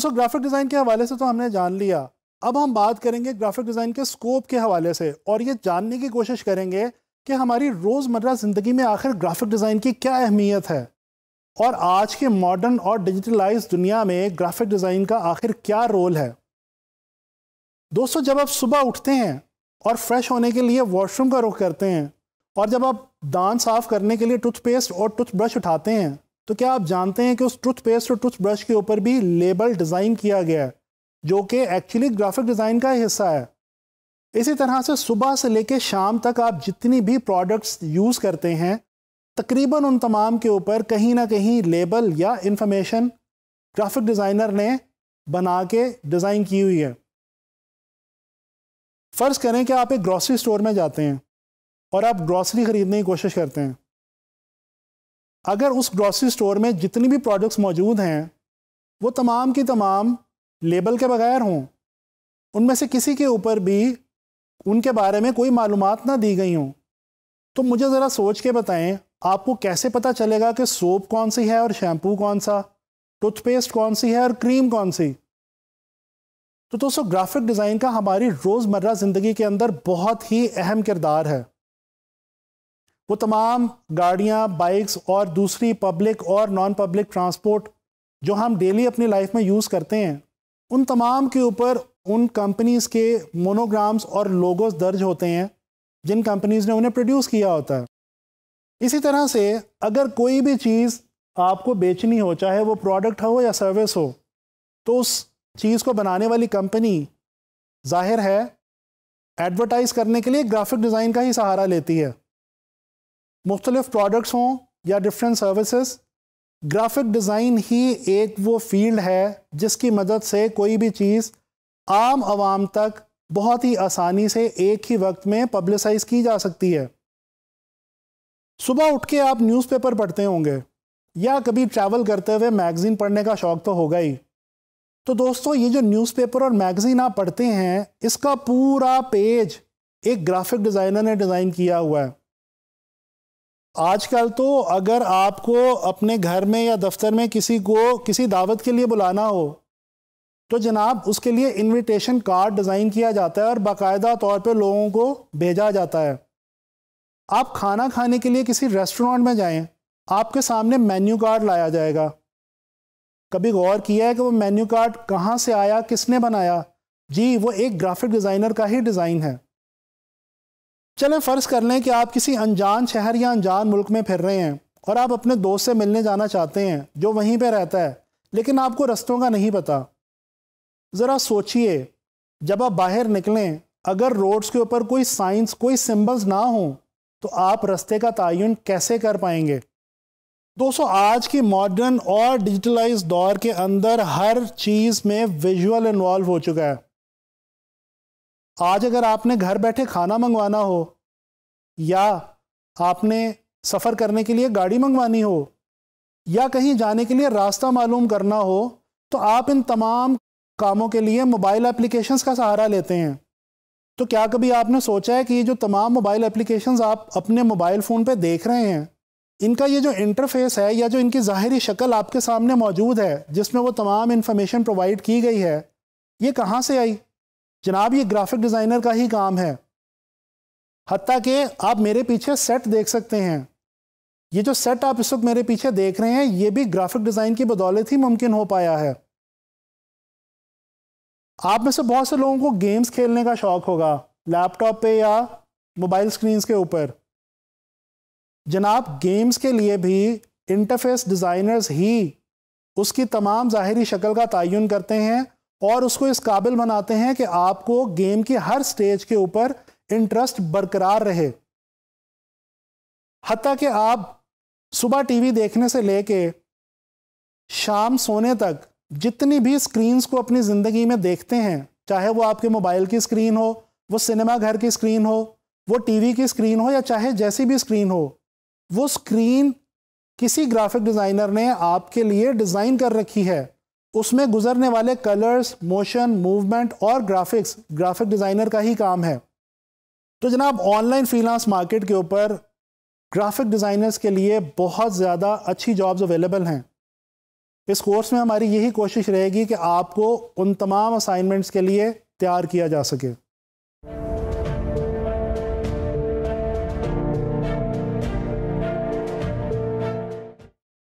दोस्तों graphic design के हवाले से तो हमने जान लिया अब हम बात करेंगे ग्राफिक डिज़ाइन के स्कोप के हवाले से और ये जानने की कोशिश करेंगे कि हमारी रोज़मर्रा ज़िंदगी में आखिर ग्राफिक डिज़ाइन की क्या अहमियत है और आज के मॉडर्न और डिजिटलाइज दुनिया में ग्राफिक डिज़ाइन का आखिर क्या रोल है दोस्तों जब आप सुबह उठते हैं और फ्रेश होने के लिए वॉशरूम का रुख करते हैं और जब आप दांत साफ़ करने के लिए टूथपेस्ट और टूथब्रश उठाते हैं तो क्या आप जानते हैं कि उस टूथ पेस्ट और टूथ ब्रश के ऊपर भी लेबल डिज़ाइन किया गया है जो कि एक्चुअली ग्राफिक डिज़ाइन का हिस्सा है इसी तरह से सुबह से लेकर शाम तक आप जितनी भी प्रोडक्ट्स यूज़ करते हैं तकरीबन उन तमाम के ऊपर कहीं ना कहीं लेबल या इंफॉर्मेशन ग्राफिक डिज़ाइनर ने बना के डिज़ाइन की हुई है फ़र्ज़ करें कि आप एक ग्रॉसरी स्टोर में जाते हैं और आप ग्रॉसरी ख़रीदने की कोशिश करते हैं अगर उस ग्रॉसरी स्टोर में जितनी भी प्रोडक्ट्स मौजूद हैं वो तमाम की तमाम लेबल के बगैर हों उनमें से किसी के ऊपर भी उनके बारे में कोई मालूम ना दी गई हों तो मुझे ज़रा सोच के बताएं आपको कैसे पता चलेगा कि सोप कौन सी है और शैम्पू कौन सा टूथपेस्ट कौन सी है और क्रीम कौन सी तो दोस्तों ग्राफिक डिज़ाइन का हमारी रोज़मर्रा ज़िंदगी के अंदर बहुत ही अहम किरदार है वो तमाम गाड़ियाँ बाइक्स और दूसरी पब्लिक और नॉन पब्लिक ट्रांसपोर्ट जो हम डेली अपनी लाइफ में यूज़ करते हैं उन तमाम के ऊपर उन कंपनीज़ के मोनोग्राम्स और लोगोस दर्ज होते हैं जिन कंपनीज़ ने उन्हें प्रोड्यूस किया होता है इसी तरह से अगर कोई भी चीज़ आपको बेचनी हो चाहे वो प्रोडक्ट हो या सर्विस हो तो उस चीज़ को बनाने वाली कंपनी जाहिर है एडवर्टाइज़ करने के लिए ग्राफिक डिज़ाइन का ही सहारा लेती है मुख्तलिफ प्रोडक्ट्स हों या डिफरेंट सर्विसेज ग्राफिक डिज़ाइन ही एक वो फील्ड है जिसकी मदद से कोई भी चीज़ आम आवाम तक बहुत ही आसानी से एक ही वक्त में पब्लिसाइज की जा सकती है सुबह उठ के आप न्यूज़पेपर पढ़ते होंगे या कभी ट्रैवल करते हुए मैगज़ीन पढ़ने का शौक़ तो होगा ही तो दोस्तों ये जो न्यूज़पेपर और मैगज़ीन आप पढ़ते हैं इसका पूरा पेज एक ग्राफिक डिज़ाइनर ने डिज़ाइन किया हुआ है आजकल तो अगर आपको अपने घर में या दफ्तर में किसी को किसी दावत के लिए बुलाना हो तो जनाब उसके लिए इनविटेशन कार्ड डिज़ाइन किया जाता है और बाकायदा तौर पे लोगों को भेजा जाता है आप खाना खाने के लिए किसी रेस्टोरेंट में जाएं आपके सामने मेन्यू कार्ड लाया जाएगा कभी गौर किया है कि वो मेन्यू कार्ड कहाँ से आया किसने बनाया जी वो एक ग्राफिक डिज़ाइनर का ही डिज़ाइन है चलें फ़र्ज़ कर लें कि आप किसी अनजान शहर या अनजान मुल्क में फिर रहे हैं और आप अपने दोस्त से मिलने जाना चाहते हैं जो वहीं पर रहता है लेकिन आपको रस्तों का नहीं पता ज़रा सोचिए जब आप बाहर निकलें अगर रोड्स के ऊपर कोई साइंस कोई सिम्बल्स ना हों तो आप रस्ते का तयन कैसे कर पाएंगे दोस्तों आज की मॉडर्न और डिजिटलाइज दौर के अंदर हर चीज़ में विजुअल इन्वॉल्व हो चुका है आज अगर आपने घर बैठे खाना मंगवाना हो या आपने सफ़र करने के लिए गाड़ी मंगवानी हो या कहीं जाने के लिए रास्ता मालूम करना हो तो आप इन तमाम कामों के लिए मोबाइल एप्लीकेशंस का सहारा लेते हैं तो क्या कभी आपने सोचा है कि ये जो तमाम मोबाइल एप्लीकेशंस आप अपने मोबाइल फ़ोन पे देख रहे हैं इनका ये जो इंटरफेस है या जो इनकी ज़ाहरी शक्ल आपके सामने मौजूद है जिसमें वो तमाम इन्फॉर्मेशन प्रोवाइड की गई है ये कहाँ से आई जनाब ये ग्राफिक डिज़ाइनर का ही काम है हती कि आप मेरे पीछे सेट देख सकते हैं ये जो सेट आप इस वक्त मेरे पीछे देख रहे हैं ये भी ग्राफिक डिज़ाइन की बदौलत ही मुमकिन हो पाया है आप में से बहुत से लोगों को गेम्स खेलने का शौक़ होगा लैपटॉप पे या मोबाइल स्क्रीन्स के ऊपर जनाब गेम्स के लिए भी इंटरफेस डिज़ाइनर्स ही उसकी तमाम ज़ाहरी शक्ल का तयन करते हैं और उसको इस काबिल बनाते हैं कि आपको गेम के हर स्टेज के ऊपर इंटरेस्ट बरकरार रहे हती कि आप सुबह टीवी देखने से लेके शाम सोने तक जितनी भी स्क्रीन्स को अपनी ज़िंदगी में देखते हैं चाहे वो आपके मोबाइल की स्क्रीन हो वो सिनेमा घर की स्क्रीन हो वो टीवी की स्क्रीन हो या चाहे जैसी भी स्क्रीन हो वो स्क्रीन किसी ग्राफिक डिज़ाइनर ने आपके लिए डिज़ाइन कर रखी है उसमें गुजरने वाले कलर्स मोशन मूवमेंट और ग्राफिक्स ग्राफिक डिज़ाइनर का ही काम है तो जनाब ऑनलाइन फ्रीलांस मार्केट के ऊपर ग्राफिक डिज़ाइनर्स के लिए बहुत ज़्यादा अच्छी जॉब्स अवेलेबल हैं इस कोर्स में हमारी यही कोशिश रहेगी कि आपको उन तमाम असाइनमेंट्स के लिए तैयार किया जा सके